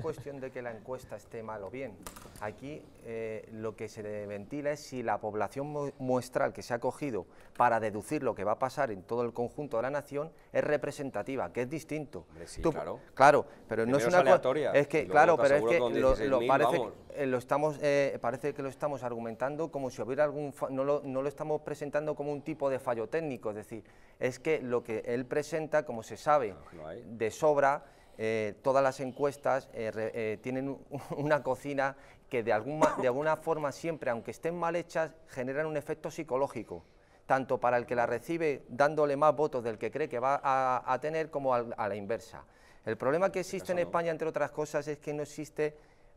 cuestión de que la encuesta esté mal o bien. Aquí eh, lo que se ventila es si la población muestral que se ha cogido para deducir lo que va a pasar en todo el conjunto de la nación es representativa, que es distinto. claro. Claro, pero no es una Es que claro, pero es que lo, parece, que, eh, lo estamos, eh, parece que lo estamos argumentando como si hubiera algún no lo, estamos presentando como un tipo de fallo técnico, es decir, es que lo que él presenta, como se sabe de sobra eh, todas las encuestas eh, eh, tienen una cocina que de alguna, forma siempre, aunque estén mal hechas, generan un efecto psicológico tanto para el que la recibe dándole más votos del que cree que va a, tener como a, la inversa. El problema que existe en España, entre otras cosas, es que no existe,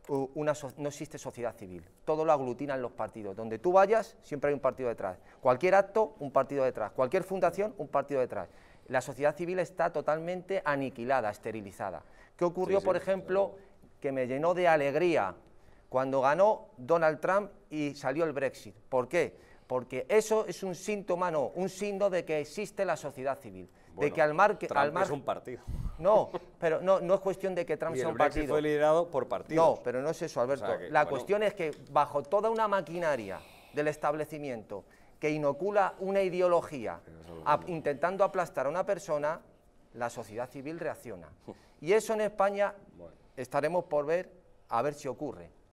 no existe sociedad civil. Todo lo aglutinan los partidos. Donde tú vayas, siempre hay un partido detrás. Cualquier acto, un partido detrás. Cualquier fundación, un partido detrás la sociedad civil está totalmente aniquilada, esterilizada. ¿Qué ocurrió, por ejemplo, que me llenó de alegría cuando ganó Donald Trump y salió el Brexit? ¿Por qué? Porque eso es un síntoma, no, un signo de que existe la sociedad civil. de que al, mar, es un partido. No, pero no, no es cuestión de que Trump sea un Brexit partido. fue liderado por partidos. No, pero no es eso, Alberto. la cuestión es que bajo toda una maquinaria del establecimiento que inocula una ideología intentando aplastar a una persona, la sociedad civil reacciona. Y eso en España estaremos por ver a ver si ocurre.